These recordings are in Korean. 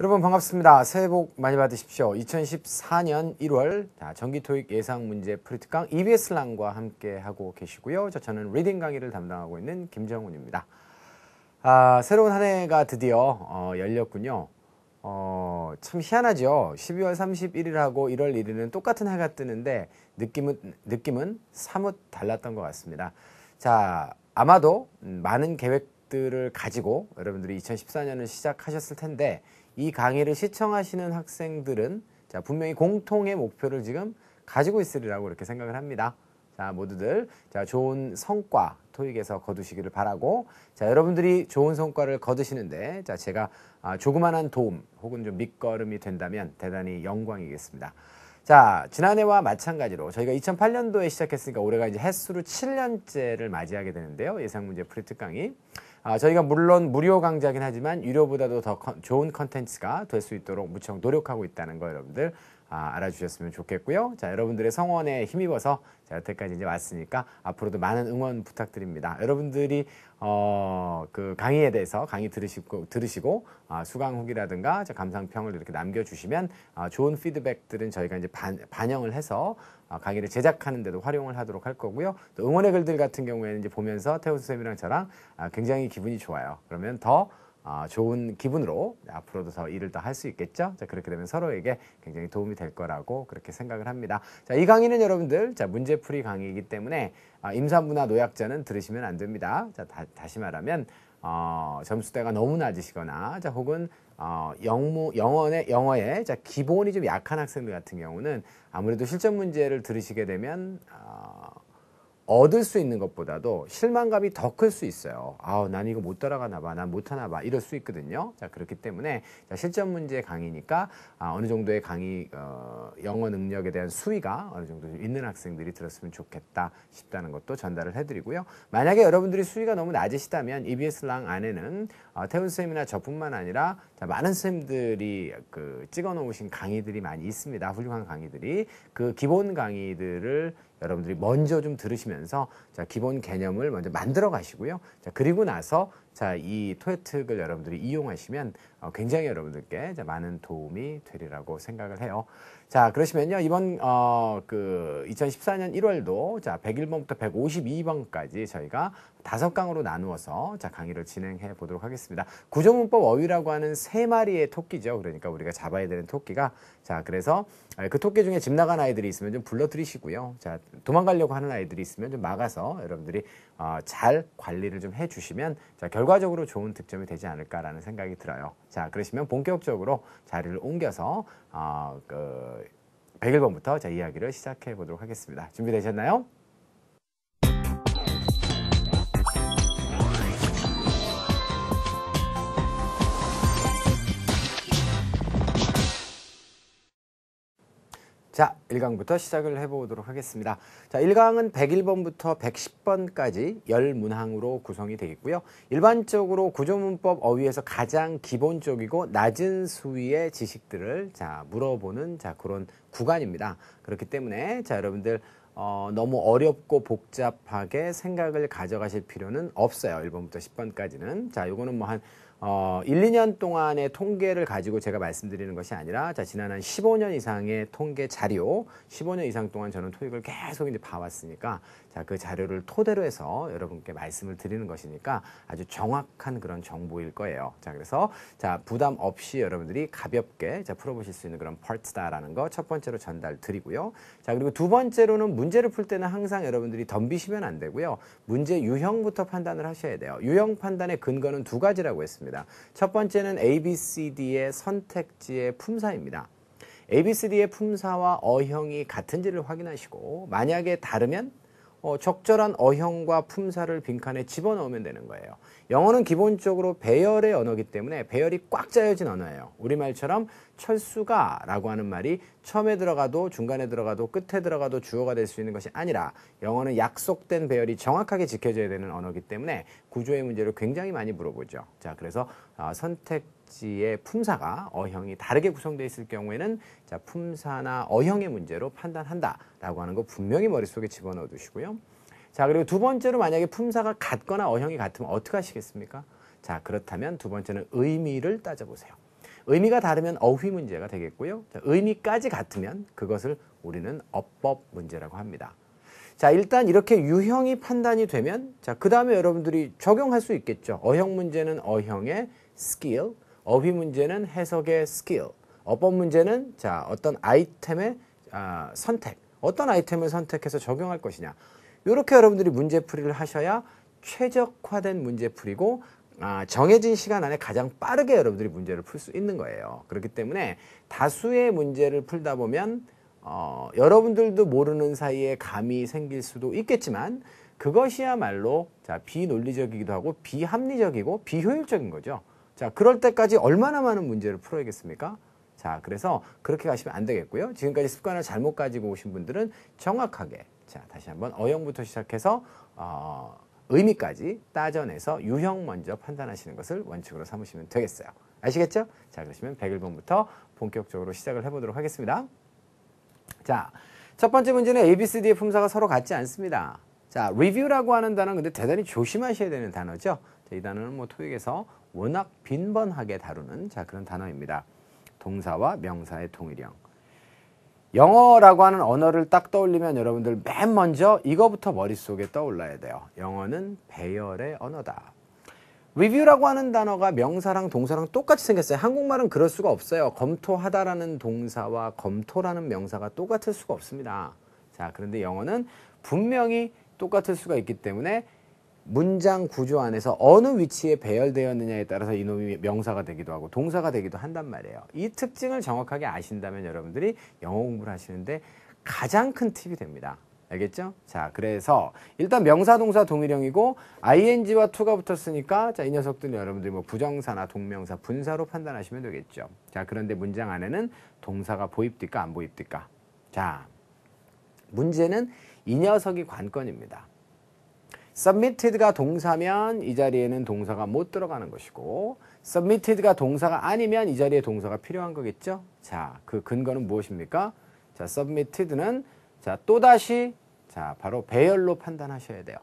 여러분 반갑습니다. 새해 복 많이 받으십시오. 2014년 1월 전기토익 예상 문제 프리특강 EBS 랑과 함께 하고 계시고요. 저 저는 리딩 강의를 담당하고 있는 김정훈입니다. 아, 새로운 한 해가 드디어 어, 열렸군요. 어, 참 희한하죠. 12월 31일하고 1월 1일은 똑같은 해가 뜨는데 느낌은 느낌은 사뭇 달랐던 것 같습니다. 자, 아마도 많은 계획들을 가지고 여러분들이 2014년을 시작하셨을 텐데 이 강의를 시청하시는 학생들은 자, 분명히 공통의 목표를 지금 가지고 있으리라고 이렇게 생각을 합니다. 자, 모두들 자, 좋은 성과 토익에서 거두시기를 바라고 자, 여러분들이 좋은 성과를 거두시는데 자, 제가 아, 조그만한 도움 혹은 좀 밑거름이 된다면 대단히 영광이겠습니다. 자, 지난해와 마찬가지로 저희가 2008년도에 시작했으니까 올해가 이제 해수로 7년째를 맞이하게 되는데요. 예상 문제 프리특 강이 아, 저희가 물론 무료 강좌긴 하지만 유료보다도 더 컨, 좋은 컨텐츠가 될 수 있도록 무척 노력하고 있다는 거 여러분들 아, 알아주셨으면 좋겠고요. 자, 여러분들의 성원에 힘입어서 자, 여태까지 이제 왔으니까 앞으로도 많은 응원 부탁드립니다. 여러분들이 어, 그 강의에 대해서 강의 들으시고 들으시고 아, 수강 후기라든가 저 감상평을 이렇게 남겨 주시면 아, 좋은 피드백들은 저희가 이제 반, 반영을 해서 아, 강의를 제작하는 데도 활용을 하도록 할 거고요. 또 응원의 글들 같은 경우에는 이제 보면서 태훈 선생님이랑 저랑 아, 굉장히 기분이 좋아요. 그러면 더 아, 좋은 기분으로 앞으로도 더 일을 더 할 수 있겠죠. 자, 그렇게 되면 서로에게 굉장히 도움이 될 거라고 그렇게 생각을 합니다. 자, 이 강의는 여러분들 자, 문제풀이 강의이기 때문에 아, 임산부나 노약자는 들으시면 안 됩니다. 자, 다, 다시 말하면 어, 점수대가 너무 낮으시거나 자, 혹은 어, 영어, 영어의, 영어에 자, 기본이 좀 약한 학생들 같은 경우는 아무래도 실전 문제를 들으시게 되면 어, 얻을 수 있는 것보다도 실망감이 더 클 수 있어요. 아우, 난 이거 못 따라가나 봐. 난 못하나 봐. 이럴 수 있거든요. 자, 그렇기 때문에 자, 실전 문제 강의니까 아, 어느 정도의 강의, 어, 영어 능력에 대한 수위가 어느 정도 있는 학생들이 들었으면 좋겠다 싶다는 것도 전달을 해드리고요. 만약에 여러분들이 수위가 너무 낮으시다면 EBS랑 안에는 어, 태훈 선생님이나 저뿐만 아니라 자, 많은 선생님들이 그 찍어 놓으신 강의들이 많이 있습니다. 훌륭한 강의들이. 그 기본 강의들을 여러분들이 먼저 좀 들으시면서 자, 기본 개념을 먼저 만들어 가시고요. 자, 그리고 나서 자, 이 토요특을 여러분들이 이용하시면 어, 굉장히 여러분들께 자, 많은 도움이 되리라고 생각을 해요. 자, 그러시면요. 이번 어, 그 2014년 1월도 자, 101번부터 152번까지 저희가 다섯 강으로 나누어서 자 강의를 진행해 보도록 하겠습니다. 구조문법 어휘라고 하는 세 마리의 토끼죠. 그러니까 우리가 잡아야 되는 토끼가 자 그래서 아, 그 토끼 중에 집 나간 아이들이 있으면 좀 불러들이시고요. 자 도망가려고 하는 아이들이 있으면 좀 막아서 여러분들이 어, 잘 관리를 좀 해주시면 자 결과적으로 좋은 득점이 되지 않을까라는 생각이 들어요. 자 그러시면 본격적으로 자리를 옮겨서 어, 그 101번부터 자 이야기를 시작해 보도록 하겠습니다. 준비되셨나요? 자, 1강부터 시작을 해보도록 하겠습니다. 자, 1강은 101번부터 110번까지 10문항으로 구성이 되겠고요. 일반적으로 구조문법 어휘에서 가장 기본적이고 낮은 수위의 지식들을 자, 물어보는 자, 그런 구간입니다. 그렇기 때문에 자, 여러분들 어, 너무 어렵고 복잡하게 생각을 가져가실 필요는 없어요. 1번부터 10번까지는. 자, 요거는 뭐한 어, 1, 2년 동안의 통계를 가지고 제가 말씀드리는 것이 아니라 자, 지난 한 15년 이상의 통계 자료, 15년 이상 동안 저는 토익을 계속 이제 봐왔으니까 자, 그 자료를 토대로 해서 여러분께 말씀을 드리는 것이니까 아주 정확한 그런 정보일 거예요. 자, 그래서 자, 부담 없이 여러분들이 가볍게 자, 풀어보실 수 있는 그런 파트다라는 거 첫 번째로 전달 드리고요. 자, 그리고 두 번째로는 문제를 풀 때는 항상 여러분들이 덤비시면 안 되고요. 문제 유형부터 판단을 하셔야 돼요. 유형 판단의 근거는 두 가지라고 했습니다. 첫 번째는 A, B, C, D의 선택지의 품사입니다. ABCD의 품사와 어형이 같은지를 확인하시고 만약에 다르면 어, 적절한 어형과 품사를 빈칸에 집어넣으면 되는 거예요. 영어는 기본적으로 배열의 언어이기 때문에 배열이 꽉 짜여진 언어예요. 우리말처럼 철수가 라고 하는 말이 처음에 들어가도 중간에 들어가도 끝에 들어가도 주어가 될 수 있는 것이 아니라 영어는 약속된 배열이 정확하게 지켜져야 되는 언어이기 때문에 구조의 문제를 굉장히 많이 물어보죠. 자, 그래서 어, 선택 각지의 품사가 어형이 다르게 구성되어 있을 경우에는 자, 품사나 어형의 문제로 판단한다라고 하는 거 분명히 머릿속에 집어넣어 두시고요. 자, 그리고 두 번째로 만약에 품사가 같거나 어형이 같으면 어떻게 하시겠습니까? 자, 그렇다면 두 번째는 의미를 따져보세요. 의미가 다르면 어휘 문제가 되겠고요. 자, 의미까지 같으면 그것을 우리는 어법 문제라고 합니다. 자, 일단 이렇게 유형이 판단이 되면 자, 그 다음에 여러분들이 적용할 수 있겠죠. 어형 문제는 어형의 skill, 어휘 문제는 해석의 스킬, 어법 문제는 자 어떤 아이템의 아, 선택, 어떤 아이템을 선택해서 적용할 것이냐. 이렇게 여러분들이 문제풀이를 하셔야 최적화된 문제풀이고 아, 정해진 시간 안에 가장 빠르게 여러분들이 문제를 풀 수 있는 거예요. 그렇기 때문에 다수의 문제를 풀다 보면 어, 여러분들도 모르는 사이에 감이 생길 수도 있겠지만 그것이야말로 자 비논리적이기도 하고 비합리적이고 비효율적인 거죠. 자, 그럴 때까지 얼마나 많은 문제를 풀어야겠습니까? 자, 그래서 그렇게 가시면 안 되겠고요. 지금까지 습관을 잘못 가지고 오신 분들은 정확하게 자, 다시 한번 어형부터 시작해서 어, 의미까지 따져내서 유형 먼저 판단하시는 것을 원칙으로 삼으시면 되겠어요. 아시겠죠? 자, 그러시면 101번부터 본격적으로 시작을 해보도록 하겠습니다. 자, 첫 번째 문제는 A, B, C, D의 품사가 서로 같지 않습니다. 자, review라고 하는 단어는 근데 대단히 조심하셔야 되는 단어죠. 자, 이 단어는 뭐 토익에서 워낙 빈번하게 다루는 자 그런 단어입니다. 동사와 명사의 통일형. 영어라고 하는 언어를 딱 떠올리면 여러분들 맨 먼저 이거부터 머릿속에 떠올라야 돼요. 영어는 배열의 언어다. 리뷰라고 하는 단어가 명사랑 동사랑 똑같이 생겼어요. 한국말은 그럴 수가 없어요. 검토하다라는 동사와 검토라는 명사가 똑같을 수가 없습니다. 자, 그런데 영어는 분명히 똑같을 수가 있기 때문에 문장 구조 안에서 어느 위치에 배열되었느냐에 따라서 이놈이 명사가 되기도 하고 동사가 되기도 한단 말이에요. 이 특징을 정확하게 아신다면 여러분들이 영어 공부를 하시는데 가장 큰 팁이 됩니다. 알겠죠? 자, 그래서 일단 명사 동사 동일형이고 ing와 to가 붙었으니까 자, 이 녀석들은 여러분들이 뭐 부정사나 동명사, 분사로 판단하시면 되겠죠. 자, 그런데 문장 안에는 동사가 보입디까안보입디까 자, 문제는 이 녀석이 관건입니다. submitted가 동사면 이 자리에는 동사가 못 들어가는 것이고 submitted가 동사가 아니면 이 자리에 동사가 필요한 거겠죠? 자, 그 근거는 무엇입니까? 자, submitted는 자, 또다시 자, 바로 배열로 판단하셔야 돼요.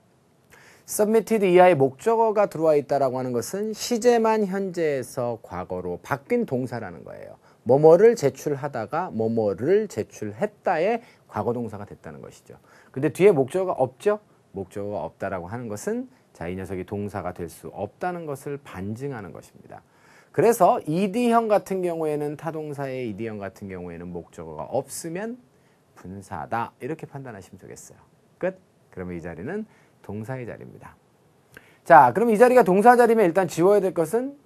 submitted 이하의 목적어가 들어와 있다라고 하는 것은 시제만 현재에서 과거로 바뀐 동사라는 거예요. 뭐뭐를 제출하다가 뭐뭐를 제출했다의 과거 동사가 됐다는 것이죠. 근데 뒤에 목적어가 없죠? 목적어가 없다라고 하는 것은 자, 이 녀석이 동사가 될 수 없다는 것을 반증하는 것입니다. 그래서 이디형 같은 경우에는 타동사의 이디형 같은 경우에는 목적어가 없으면 분사다 이렇게 판단하시면 되겠어요. 끝. 그러면 이 자리는 동사의 자리입니다. 자, 그럼 이 자리가 동사 자리면 일단 지워야 될 것은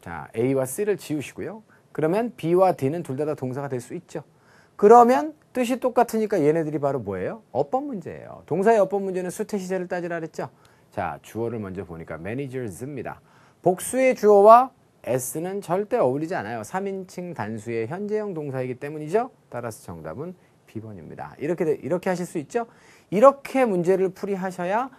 자, A와 C를 지우시고요. 그러면 B와 D는 둘다다 동사가 될 수 있죠. 그러면 뜻이 똑같으니까 얘네들이 바로 뭐예요? 어법 문제예요. 동사의 어법 문제는 수태 시제를 따지라 그랬죠. 자, 주어를 먼저 보니까 managers입니다. 복수의 주어와 s는 절대 어울리지 않아요. 3인칭 단수의 현재형 동사이기 때문이죠. 따라서 정답은 B번입니다. 이렇게 이렇게 하실 수 있죠? 이렇게 문제를 풀이하셔야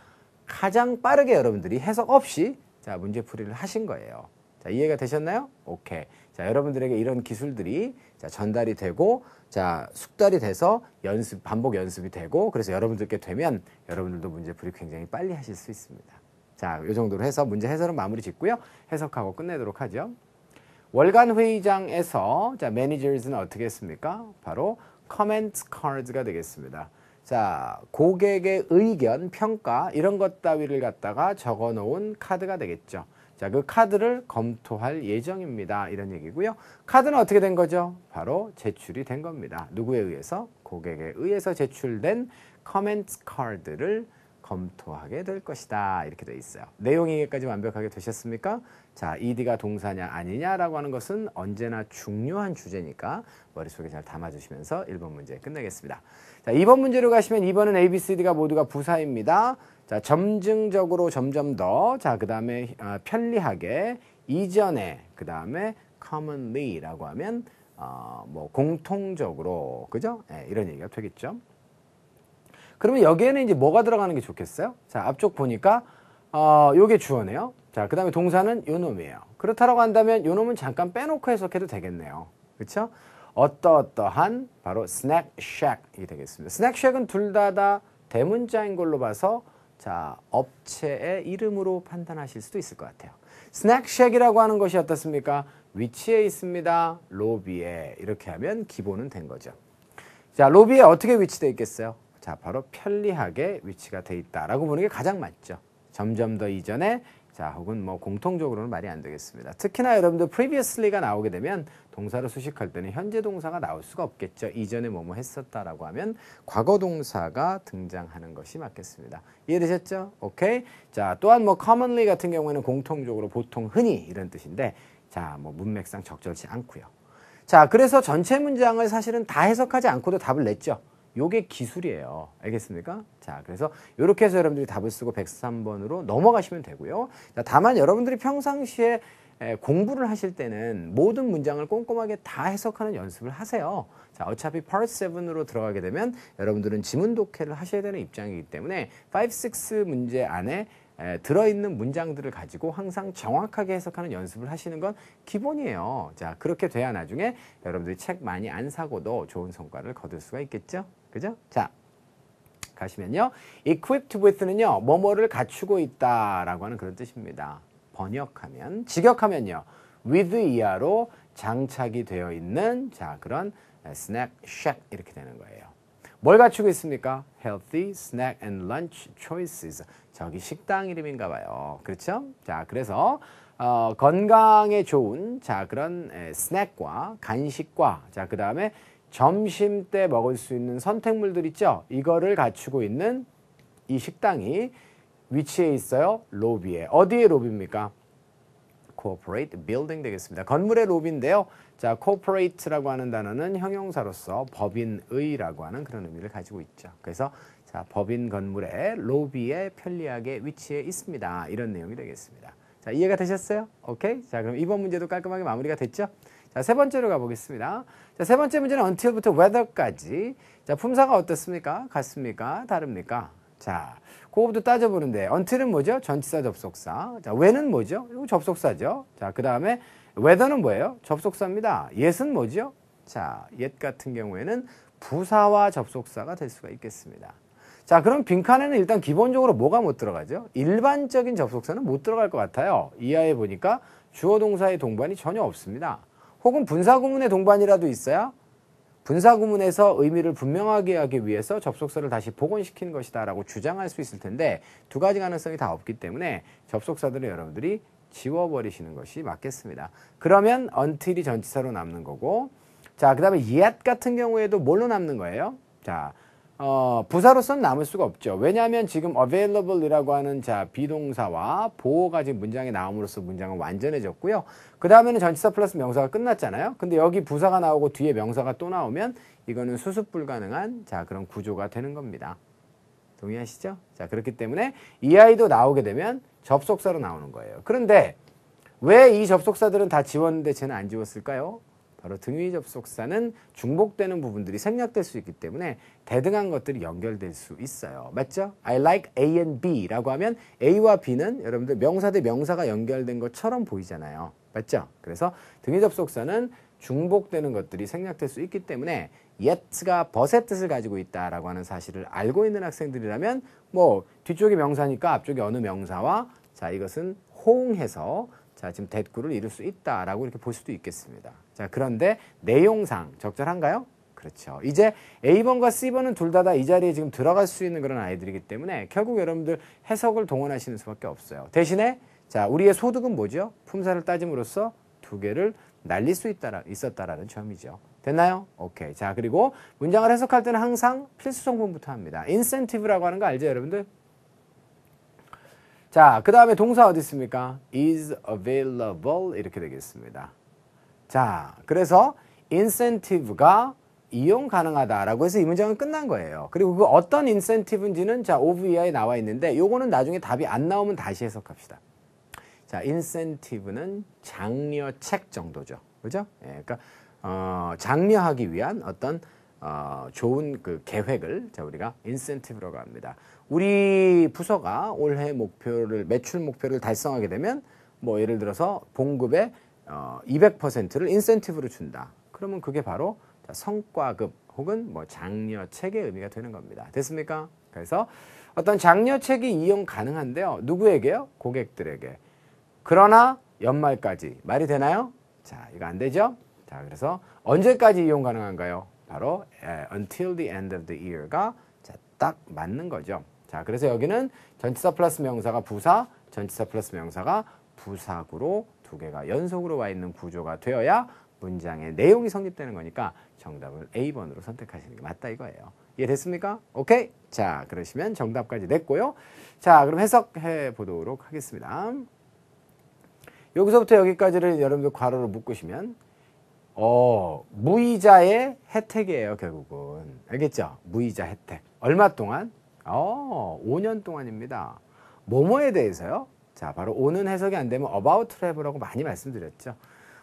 가장 빠르게 여러분들이 해석 없이 자, 문제 풀이를 하신 거예요. 자, 이해가 되셨나요? 오케이. 자, 여러분들에게 이런 기술들이 자, 전달이 되고 자, 숙달이 돼서 연습, 반복 연습이 되고 그래서 여러분들께 되면 여러분들도 문제 풀이 굉장히 빨리 하실 수 있습니다. 자, 요 정도로 해서 문제 해설은 마무리 짓고요. 해석하고 끝내도록 하죠. 월간 회의장에서 자, 매니저즈는 어떻게 했습니까? 바로 커멘트 카드가 되겠습니다. 자, 고객의 의견, 평가 이런 것 따위를 갖다가 적어 놓은 카드가 되겠죠. 자, 그 카드를 검토할 예정입니다. 이런 얘기고요. 카드는 어떻게 된 거죠? 바로 제출이 된 겁니다. 누구에 의해서? 고객에 의해서 제출된 커멘트 카드를 검토하게 될 것이다. 이렇게 돼 있어요. 내용이 여기까지 완벽하게 되셨습니까? 자, ED가 동사냐 아니냐라고 하는 것은 언제나 중요한 주제니까 머릿속에 잘 담아주시면서 1번 문제 끝내겠습니다. 자, 2번 문제로 가시면 2번은 ABCD가 모두가 부사입니다. 자, 점증적으로 점점 더, 자, 그 다음에 어, 아, 편리하게, 이전에, 그 다음에 commonly라고 하면, 어, 뭐, 공통적으로, 그죠? 네, 이런 얘기가 되겠죠. 그러면 여기에는 이제 뭐가 들어가는 게 좋겠어요? 자, 앞쪽 보니까, 어, 요게 주어네요. 자, 그 다음에 동사는 요 놈이에요. 그렇다라고 한다면 요 놈은 잠깐 빼놓고 해석해도 되겠네요. 그렇죠 어떠어떠한 바로 스낵 쉑이 되겠습니다. 스낵 쉑은 둘 다 다 대문자인 걸로 봐서 자, 업체의 이름으로 판단하실 수도 있을 것 같아요. 스낵쉑이라고 하는 것이 어떻습니까? 위치에 있습니다. 로비에. 이렇게 하면 기본은 된 거죠. 자, 로비에 어떻게 위치되어 있겠어요? 자, 바로 편리하게 위치가 돼 있다라고 보는 게 가장 맞죠. 점점 더 이전에 자, 혹은 뭐 공통적으로는 말이 안 되겠습니다. 특히나 여러분들 previously가 나오게 되면 동사를 수식할 때는 현재 동사가 나올 수가 없겠죠. 이전에 뭐뭐 했었다라고 하면 과거 동사가 등장하는 것이 맞겠습니다. 이해되셨죠? 오케이. 자, 또한 뭐 commonly 같은 경우에는 공통적으로 보통 흔히 이런 뜻인데 자, 뭐 문맥상 적절치 않고요. 자, 그래서 전체 문장을 사실은 다 해석하지 않고도 답을 냈죠. 요게 기술이에요. 알겠습니까? 자, 그래서 이렇게 해서 여러분들이 답을 쓰고 103번으로 넘어가시면 되고요. 자, 다만 여러분들이 평상시에 공부를 하실 때는 모든 문장을 꼼꼼하게 다 해석하는 연습을 하세요. 자, 어차피 part 7으로 들어가게 되면 여러분들은 지문 독해를 하셔야 되는 입장이기 때문에 5, 6 문제 안에 들어있는 문장들을 가지고 항상 정확하게 해석하는 연습을 하시는 건 기본이에요. 자, 그렇게 돼야 나중에 여러분들이 책 많이 안 사고도 좋은 성과를 거둘 수가 있겠죠? 그죠? 자, 가시면요. equipped with는요. 뭐뭐를 갖추고 있다라고 하는 그런 뜻입니다. 번역하면, 직역하면요. with 이하로 장착이 되어 있는 자, 그런 snack shack 이렇게 되는 거예요. 뭘 갖추고 있습니까? healthy snack and lunch choices. 저기 식당 이름인가 봐요. 그렇죠? 자, 그래서 어, 건강에 좋은 자, 그런 에, 스낵과 간식과 자, 그다음에 점심 때 먹을 수 있는 선택물들 있죠? 이거를 갖추고 있는 이 식당이 위치에 있어요? 로비에. 어디에 로비입니까? corporate building 되겠습니다. 건물의 로비인데요. 자, corporate라고 하는 단어는 형용사로서 법인의라고 하는 그런 의미를 가지고 있죠. 그래서 자, 법인 건물의 로비에 편리하게 위치해 있습니다. 이런 내용이 되겠습니다. 자, 이해가 되셨어요? 오케이? 자, 그럼 이번 문제도 깔끔하게 마무리가 됐죠? 자, 세 번째로 가보겠습니다. 자, 세 번째 문제는 until부터 whether까지. 자, 품사가 어떻습니까? 같습니까? 다릅니까? 자, 그거부터 따져보는데, until은 뭐죠? 전치사 접속사. 자, when은 뭐죠? 이거 접속사죠. 자, 그 다음에 whether는 뭐예요? 접속사입니다. yes은 뭐죠? 자, yet 같은 경우에는 부사와 접속사가 될 수가 있겠습니다. 자, 그럼 빈칸에는 일단 기본적으로 뭐가 못 들어가죠? 일반적인 접속사는 못 들어갈 것 같아요. 이하에 보니까 주어 동사의 동반이 전혀 없습니다. 혹은 분사구문의 동반이라도 있어야 분사구문에서 의미를 분명하게 하기 위해서 접속사를 다시 복원시킨 것이다 라고 주장할 수 있을 텐데 두 가지 가능성이 다 없기 때문에 접속사들을 여러분들이 지워버리시는 것이 맞겠습니다. 그러면 until이 전치사로 남는 거고 자 그 다음에 yet 같은 경우에도 뭘로 남는 거예요? 자 어, 부사로서는 남을 수가 없죠. 왜냐하면 지금 available이라고 하는 자 비동사와 보호가 지금 문장에 나옴으로써 문장은 완전해졌고요. 그 다음에는 전치사 플러스 명사가 끝났잖아요. 근데 여기 부사가 나오고 뒤에 명사가 또 나오면 이거는 수습 불가능한 자 그런 구조가 되는 겁니다. 동의하시죠? 자 그렇기 때문에 이 아이도 나오게 되면 접속사로 나오는 거예요. 그런데 왜 이 접속사들은 다 지웠는데 쟤는 안 지웠을까요? 바로 등위 접속사는 중복되는 부분들이 생략될 수 있기 때문에 대등한 것들이 연결될 수 있어요. 맞죠? I like A and B라고 하면 A와 B는 여러분들 명사 대 명사가 연결된 것처럼 보이잖아요. 맞죠? 그래서 등위 접속사는 중복되는 것들이 생략될 수 있기 때문에 yet가 b u 의 뜻을 가지고 있다라고 하는 사실을 알고 있는 학생들이라면 뭐 뒤쪽이 명사니까 앞쪽이 어느 명사와 자 이것은 호응해서 자 지금 대꾸를 이룰 수 있다라고 이렇게 볼 수도 있겠습니다. 자, 그런데 내용상 적절한가요? 그렇죠. 이제 A번과 C번은 둘 다 다 이 자리에 지금 들어갈 수 있는 그런 아이들이기 때문에 결국 여러분들 해석을 동원하시는 수밖에 없어요. 대신에 자, 우리의 소득은 뭐죠? 품사를 따짐으로써 두 개를 날릴 수 있다라, 있었다라는 점이죠. 됐나요? 오케이. 자, 그리고 문장을 해석할 때는 항상 필수 성분부터 합니다. 인센티브라고 하는 거 알죠, 여러분들? 자, 그 다음에 동사 어디 있습니까? is available 이렇게 되겠습니다. 자, 그래서 인센티브가 이용 가능하다라고 해서 이 문장은 끝난 거예요. 그리고 그 어떤 인센티브인지는 자, OVI에 나와 있는데 요거는 나중에 답이 안 나오면 다시 해석합시다. 자, 인센티브는 장려책 정도죠. 그죠? 예, 그러니까 어, 장려하기 위한 어떤 어, 좋은 그 계획을 자, 우리가 인센티브라고 합니다. 우리 부서가 올해 목표를 매출 목표를 달성하게 되면 뭐 예를 들어서 봉급에 200%를 어, 인센티브로 준다. 그러면 그게 바로 성과급 혹은 뭐 장려책의 의미가 되는 겁니다. 됐습니까? 그래서 어떤 장려책이 이용 가능한데요. 누구에게요? 고객들에게. 그러나 연말까지 말이 되나요? 자, 이거 안 되죠? 자, 그래서 언제까지 이용 가능한가요? 바로 until the end of the year가 자, 딱 맞는 거죠. 자, 그래서 여기는 전치사 플러스 명사가 부사, 전치사 플러스 명사가 부사구로 두 개가 연속으로 와 있는 구조가 되어야 문장의 내용이 성립되는 거니까 정답을 A번으로 선택하시는 게 맞다 이거예요. 이해됐습니까? 오케이. 자, 그러시면 정답까지 냈고요. 자, 그럼 해석해 보도록 하겠습니다. 여기서부터 여기까지를 여러분들 괄호로 묶으시면 어, 무이자의 혜택이에요, 결국은. 알겠죠? 무이자 혜택. 얼마 동안? 어, 5년 동안입니다. 뭐뭐에 대해서요? 자, 바로 오는 해석이 안 되면 about t r a v e 라고 많이 말씀드렸죠.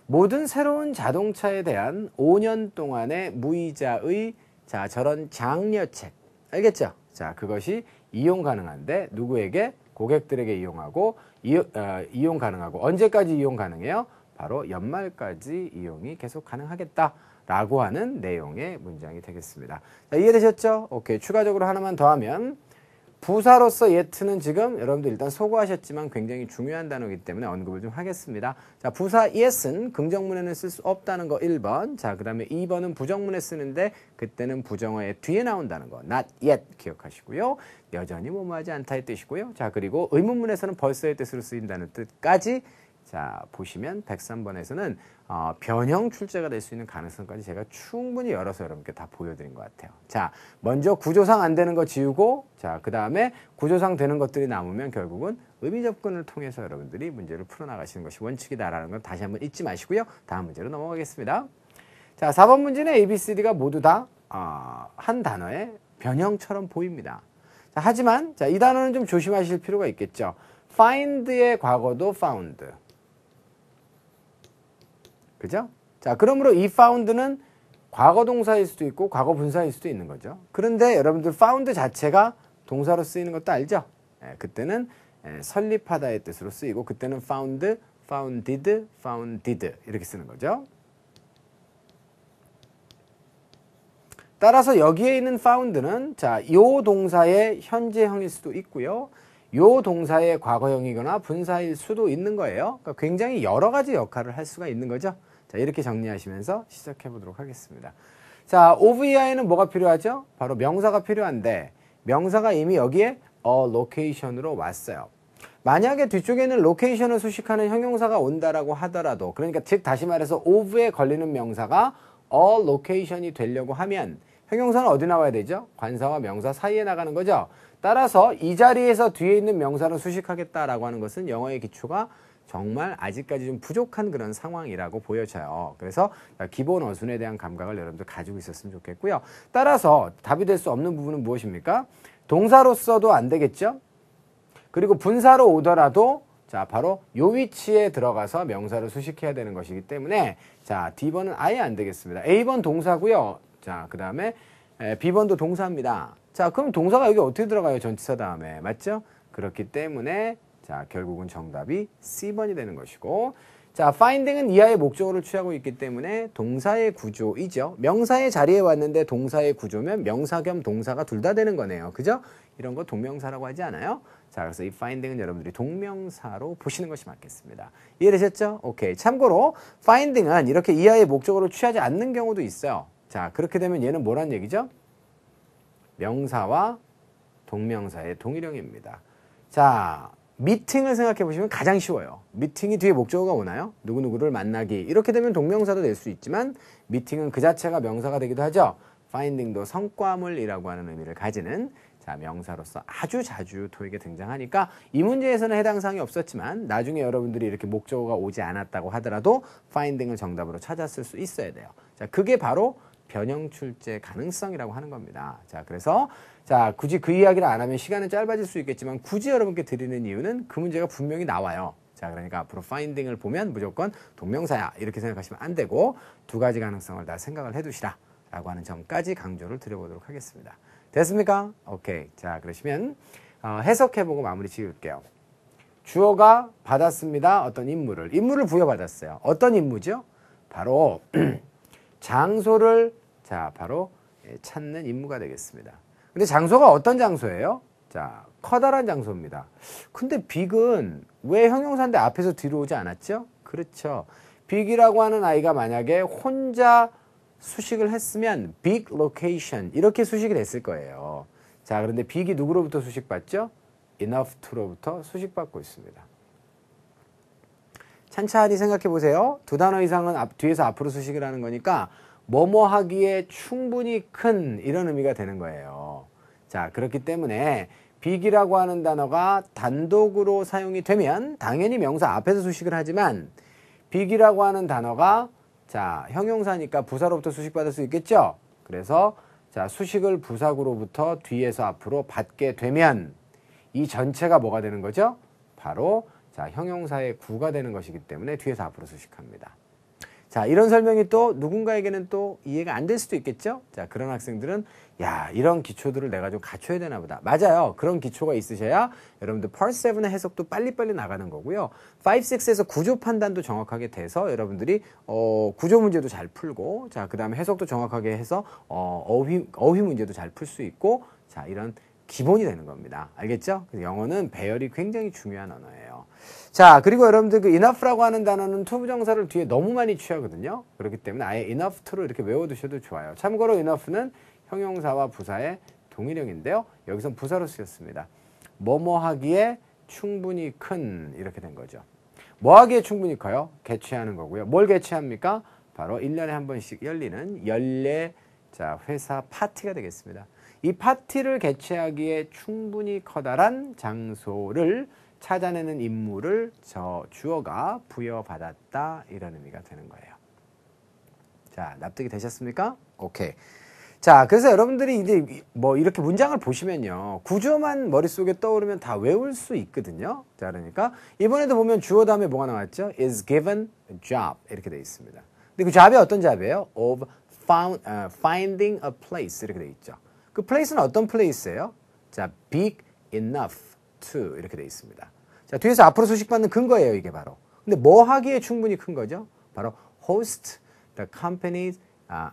모든 새로운 자동차에 대한 5년 동안의 무이자의 자, 저런 장려책. 알겠죠? 자, 그것이 이용 가능한데 누구에게 고객들에게 이용하고 이, 어, 이용 가능하고 언제까지 이용 가능해요? 바로 연말까지 이용이 계속 가능하겠다. 라고 하는 내용의 문장이 되겠습니다. 자, 이해되셨죠? 오케이. 추가적으로 하나만 더 하면 부사로서 yet는 지금 여러분들 일단 소고하셨지만 굉장히 중요한 단어이기 때문에 언급을 좀 하겠습니다. 자, 부사 yes은 긍정문에는 쓸 수 없다는 거 1번. 자, 그 다음에 2번은 부정문에 쓰는데 그때는 부정어의 뒤에 나온다는 거 not yet 기억하시고요. 여전히 뭐뭐하지 않다의 뜻이고요. 자, 그리고 의문문에서는 벌써의 뜻으로 쓰인다는 뜻까지 자, 보시면 103번에서는 어, 변형 출제가 될 수 있는 가능성까지 제가 충분히 열어서 여러분께 다 보여드린 것 같아요. 자, 먼저 구조상 안 되는 거 지우고, 자, 그 다음에 구조상 되는 것들이 남으면 결국은 의미 접근을 통해서 여러분들이 문제를 풀어나가시는 것이 원칙이다라는 걸 다시 한 번 잊지 마시고요. 다음 문제로 넘어가겠습니다. 자, 4번 문제는 A, B, C, D가 모두 다한 어, 단어의 변형처럼 보입니다. 자, 하지만 자, 이 단어는 좀 조심하실 필요가 있겠죠. find의 과거도 found. 그죠? 자, 그러므로 이 found는 과거 동사일 수도 있고 과거 분사일 수도 있는 거죠. 그런데 여러분들 found 자체가 동사로 쓰이는 것도 알죠? 예, 그때는 예, 설립하다의 뜻으로 쓰이고 그때는 found, founded, founded 이렇게 쓰는 거죠. 따라서 여기에 있는 found는 자, 요 동사의 현재형일 수도 있고요. 요 동사의 과거형이거나 분사일 수도 있는 거예요. 그러니까 굉장히 여러 가지 역할을 할 수가 있는 거죠. 자, 이렇게 정리하시면서 시작해 보도록 하겠습니다. 자, OVI는 뭐가 필요하죠? 바로 명사가 필요한데 명사가 이미 여기에 a location으로 왔어요. 만약에 뒤쪽에는 로케이션을 수식하는 형용사가 온다라고 하더라도 그러니까 즉 다시 말해서 of에 걸리는 명사가 a location이 되려고 하면 형용사는 어디 나와야 되죠? 관사와 명사 사이에 나가는 거죠. 따라서 이 자리에서 뒤에 있는 명사를 수식하겠다라고 하는 것은 영어의 기초가 정말 아직까지 좀 부족한 그런 상황이라고 보여져요. 그래서 기본 어순에 대한 감각을 여러분들 가지고 있었으면 좋겠고요. 따라서 답이 될 수 없는 부분은 무엇입니까? 동사로 서도안 되겠죠? 그리고 분사로 오더라도 자, 바로 요 위치에 들어가서 명사를 수식해야 되는 것이기 때문에 자, D번은 아예 안 되겠습니다. A번 동사고요. 자, 그다음에 B번도 동사입니다. 자, 그럼 동사가 여기 어떻게 들어가요? 전치사 다음에. 맞죠? 그렇기 때문에 자, 결국은 정답이 C번이 되는 것이고 자, finding은 이하의 목적어를 취하고 있기 때문에 동사의 구조이죠. 명사의 자리에 왔는데 동사의 구조면 명사 겸 동사가 둘 다 되는 거네요. 그죠? 이런 거 동명사라고 하지 않아요? 자, 그래서 이 finding은 여러분들이 동명사로 보시는 것이 맞겠습니다. 이해되셨죠? 오케이. 참고로 finding은 이렇게 이하의 목적어를 취하지 않는 경우도 있어요. 자, 그렇게 되면 얘는 뭐란 얘기죠? 명사와 동명사의 동일형입니다. 자, 미팅을 생각해 보시면 가장 쉬워요. 미팅이 뒤에 목적어가 오나요? 누구누구를 만나기. 이렇게 되면 동명사도 될 수 있지만 미팅은 그 자체가 명사가 되기도 하죠. 파인딩도 성과물이라고 하는 의미를 가지는 자, 명사로서 아주 자주 토익에 등장하니까 이 문제에서는 해당 사항이 없었지만 나중에 여러분들이 이렇게 목적어가 오지 않았다고 하더라도 파인딩을 정답으로 찾았을 수 있어야 돼요. 자, 그게 바로 변형 출제 가능성이라고 하는 겁니다. 자, 그래서 자, 굳이 그 이야기를 안 하면 시간은 짧아질 수 있겠지만 굳이 여러분께 드리는 이유는 그 문제가 분명히 나와요. 자, 그러니까 앞으로 파인딩을 보면 무조건 동명사야. 이렇게 생각하시면 안 되고 두 가지 가능성을 다 생각을 해 두시라. 라고 하는 점까지 강조를 드려보도록 하겠습니다. 됐습니까? 오케이. 자, 그러시면 어, 해석해보고 마무리 지을게요. 주어가 받았습니다. 어떤 임무를. 임무를 부여받았어요. 어떤 임무죠? 바로 장소를 자 바로 예, 찾는 임무가 되겠습니다. 근데 장소가 어떤 장소예요? 자 커다란 장소입니다. 근데 빅은 왜 형용사인데 앞에서 뒤로 오지 않았죠? 그렇죠. 빅이라고 하는 아이가 만약에 혼자 수식을 했으면 빅 로케이션 이렇게 수식이 됐을 거예요. 자 그런데 빅이 누구로부터 수식받죠? enough to로부터 수식받고 있습니다. 찬찬히 생각해 보세요. 두 단어 이상은 앞, 뒤에서 앞으로 수식을 하는 거니까 뭐뭐 하기에 충분히 큰 이런 의미가 되는 거예요. 자, 그렇기 때문에 빅이라고 하는 단어가 단독으로 사용이 되면 당연히 명사 앞에서 수식을 하지만 빅이라고 하는 단어가 자, 형용사니까 부사로부터 수식받을 수 있겠죠? 그래서 자, 수식을 부사구로부터 뒤에서 앞으로 받게 되면 이 전체가 뭐가 되는 거죠? 바로 자, 형용사의 구가 되는 것이기 때문에 뒤에서 앞으로 수식합니다. 자, 이런 설명이 또 누군가에게는 또 이해가 안 될 수도 있겠죠? 자, 그런 학생들은 야, 이런 기초들을 내가 좀 갖춰야 되나 보다. 맞아요. 그런 기초가 있으셔야 여러분들 펄7의 해석도 빨리빨리 나가는 거고요. 5, 6에서 구조 판단도 정확하게 돼서 여러분들이 어, 구조 문제도 잘 풀고 자, 그다음에 해석도 정확하게 해서 어, 어휘 어휘 문제도 잘 풀 수 있고 자, 이런 기본이 되는 겁니다. 알겠죠? 그래서 영어는 배열이 굉장히 중요한 언어예요. 자, 그리고 여러분들 그 enough라고 하는 단어는 투부정사를 뒤에 너무 많이 취하거든요. 그렇기 때문에 아예 enough to로 이렇게 외워두셔도 좋아요. 참고로 enough는 형용사와 부사의 동일형인데요. 여기서 부사로 쓰였습니다. 뭐뭐 하기에 충분히 큰 이렇게 된 거죠. 뭐 하기에 충분히 커요? 개최하는 거고요. 뭘 개최합니까? 바로 1년에 한 번씩 열리는 연례 자, 회사 파티가 되겠습니다. 이 파티를 개최하기에 충분히 커다란 장소를 찾아내는 임무를 저 주어가 부여받았다 이런 의미가 되는 거예요. 자, 납득이 되셨습니까? 오케이. 자, 그래서 여러분들이 이제 뭐 이렇게 문장을 보시면요. 구조만 머릿속에 떠오르면 다 외울 수 있거든요. 자, 그러니까 이번에도 보면 주어 다음에 뭐가 나왔죠? is given job 이렇게 돼 있습니다. 근데 그 j o b 이 어떤 j o b 이에요 of found, uh, finding a place 이렇게 돼 있죠. 그 place는 어떤 place예요? 자, big enough 2% 이렇게 돼 있습니다. 자, 뒤에서 앞으로 소식받는 근거예요, 이게 바로. 근데 뭐 하기에 충분히 큰 거죠? 바로 host the company's 아,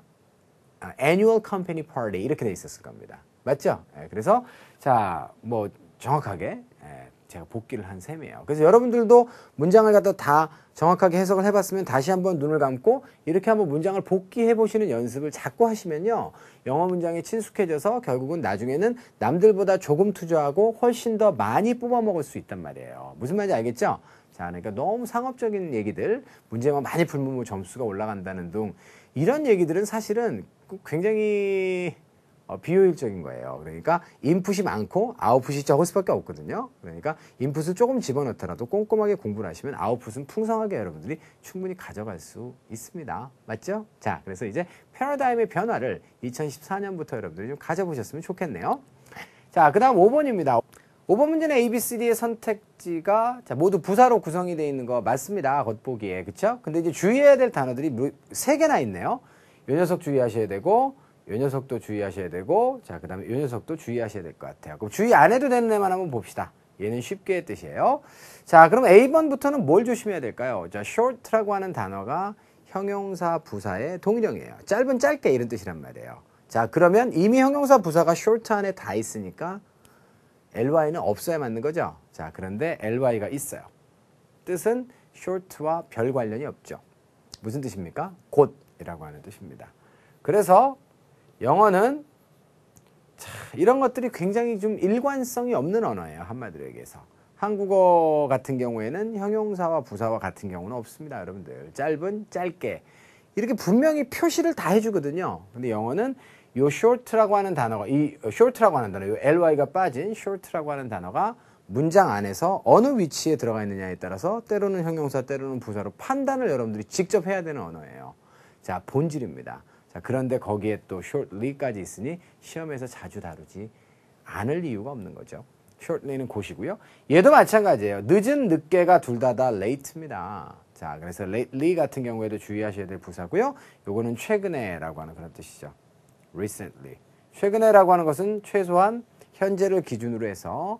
아, annual company party 이렇게 돼 있었을 겁니다. 맞죠? 예, 그래서 자, 뭐 정확하게 예, 제가 복귀를 한 셈이에요. 그래서 여러분들도 문장을 갖다 다 정확하게 해석을 해봤으면 다시 한번 눈을 감고 이렇게 한번 문장을 복귀해 보시는 연습을 자꾸 하시면요. 영어 문장에 친숙해져서 결국은 나중에는 남들보다 조금 투자하고 훨씬 더 많이 뽑아먹을 수 있단 말이에요. 무슨 말인지 알겠죠? 자, 그러니까 너무 상업적인 얘기들, 문제만 많이 풀면 뭐 점수가 올라간다는 둥, 이런 얘기들은 사실은 굉장히 어, 비효율적인 거예요. 그러니까 인풋이 많고 아웃풋이 적을 수밖에 없거든요. 그러니까 인풋을 조금 집어넣더라도 꼼꼼하게 공부를 하시면 아웃풋은 풍성하게 여러분들이 충분히 가져갈 수 있습니다. 맞죠? 자, 그래서 이제 패러다임의 변화를 2014년부터 여러분들이 좀 가져보셨으면 좋겠네요. 자, 그 다음 5번입니다. 5번 문제는 A, B, C, D의 선택지가 자, 모두 부사로 구성이 되어 있는 거 맞습니다. 겉보기에. 그쵸? 근데 이제 주의해야 될 단어들이 3개나 있네요. 요 녀석 주의하셔야 되고, 요 녀석도 주의하셔야 되고 자그 다음에 요 녀석도 주의하셔야 될 것 같아요. 그럼 주의 안 해도 되는 애만 한번 봅시다. 얘는 쉽게 뜻이에요. 자 그럼 A번부터는 뭘 조심해야 될까요? 자 short라고 하는 단어가 형용사 부사의 동령이에요 짧은 짧게 이런 뜻이란 말이에요. 자 그러면 이미 형용사 부사가 short 안에 다 있으니까 ly는 없어야 맞는 거죠. 자 그런데 ly가 있어요. 뜻은 short와 별 관련이 없죠. 무슨 뜻입니까? 곧이라고 하는 뜻입니다. 그래서 영어는 자, 이런 것들이 굉장히 좀 일관성이 없는 언어예요. 한마디로 얘기해서. 한국어 같은 경우에는 형용사와 부사와 같은 경우는 없습니다. 여러분들. 짧은, 짧게. 이렇게 분명히 표시를 다 해주거든요. 근데 영어는 요 short라고 하는 단어가, 이 short라고 하는 단어, 요 ly가 빠진 short라고 하는 단어가 문장 안에서 어느 위치에 들어가 있느냐에 따라서 때로는 형용사, 때로는 부사로 판단을 여러분들이 직접 해야 되는 언어예요. 자, 본질입니다. 자, 그런데 거기에 또 shortly까지 있으니 시험에서 자주 다루지 않을 이유가 없는 거죠. shortly는 곳이고요. 얘도 마찬가지예요. 늦은 늦게가 둘 다 다 late입니다. 자, 그래서 lately 같은 경우에도 주의하셔야 될 부사고요. 요거는 최근에라고 하는 그런 뜻이죠. recently. 최근에라고 하는 것은 최소한 현재를 기준으로 해서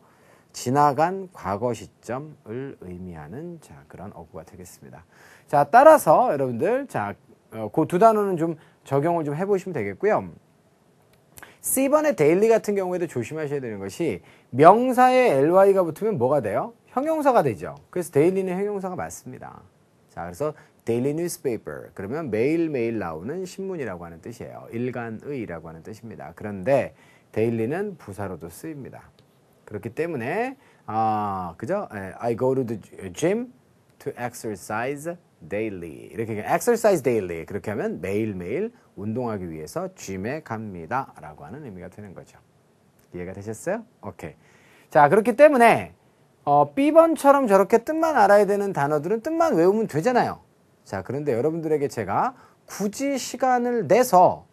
지나간 과거 시점을 의미하는 자, 그런 어구가 되겠습니다. 자, 따라서 여러분들 자, 어, 그두 단어는 좀 적용을 좀 해보시면 되겠고요. C번의 데일리 같은 경우에도 조심하셔야 되는 것이 명사에 ly가 붙으면 뭐가 돼요? 형용사가 되죠. 그래서 데일리는 형용사가 맞습니다. 자, 그래서 데일리 뉴스페이퍼 그러면 매일매일 나오는 신문이라고 하는 뜻이에요. 일간의라고 하는 뜻입니다. 그런데 데일리는 부사로도 쓰입니다. 그렇기 때문에 아, 그죠? 예, I go to the gym to exercise daily. 이렇게 exercise daily. 그렇게 하면 매일매일 운동하기 위해서 짐에 갑니다. 라고 하는 의미가 되는 거죠. 이해가 되셨어요? 오케이. 자, 그렇기 때문에 어, B번처럼 저렇게 뜻만 알아야 되는 단어들은 뜻만 외우면 되잖아요. 자, 그런데 여러분들에게 제가 굳이 시간을 내서